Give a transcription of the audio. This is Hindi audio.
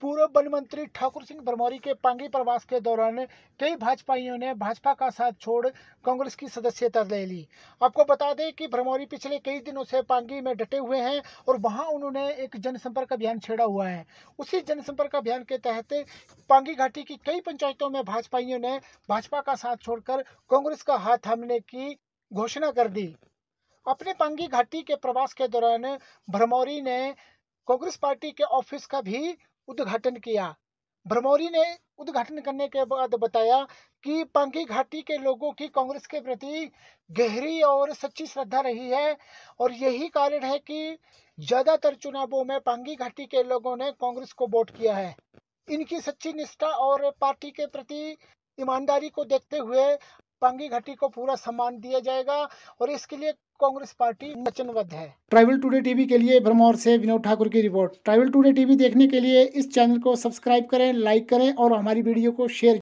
पूर्व वन मंत्री ठाकुर सिंह भरमौरी के पांगी प्रवास के दौरान कई भाजपाइयों ने भाजपा का साथ छोड़ कांग्रेस की सदस्यता ले ली आपको बता दें कि भरमौरी पिछले कई दिनों से पांगी में डटे हुए हैं और वहां उन्होंने एक जनसंपर्क अभियान छेड़ा हुआ है उसी जनसंपर्क अभियान के तहत पांगी घाटी की कई पंचायतों में भाजपाइयों ने भाजपा का साथ छोड़कर कांग्रेस का हाथ थामने की घोषणा कर दी अपने पांगी घाटी के प्रवास के दौरान भरमौरी ने कांग्रेस पार्टी के ऑफिस का भी उद्घाटन किया भ्रमौरी ने उद्घाटन करने के बाद बताया कि पांगी घाटी के लोगों की कांग्रेस के प्रति गहरी और सच्ची श्रद्धा रही है और यही कारण है कि ज़्यादातर चुनावों में पांगी घाटी के लोगों ने कांग्रेस को वोट किया है इनकी सच्ची निष्ठा और पार्टी के प्रति ईमानदारी को देखते हुए पांगी घाटी को पूरा सम्मान दिया जाएगा और इसके लिए कांग्रेस पार्टी वचनबद्ध है ट्राइवल टुडे टीवी के लिए भरमौर से विनोद ठाकुर की रिपोर्ट ट्राइवल टुडे टीवी देखने के लिए इस चैनल को सब्सक्राइब करें लाइक करें और हमारी वीडियो को शेयर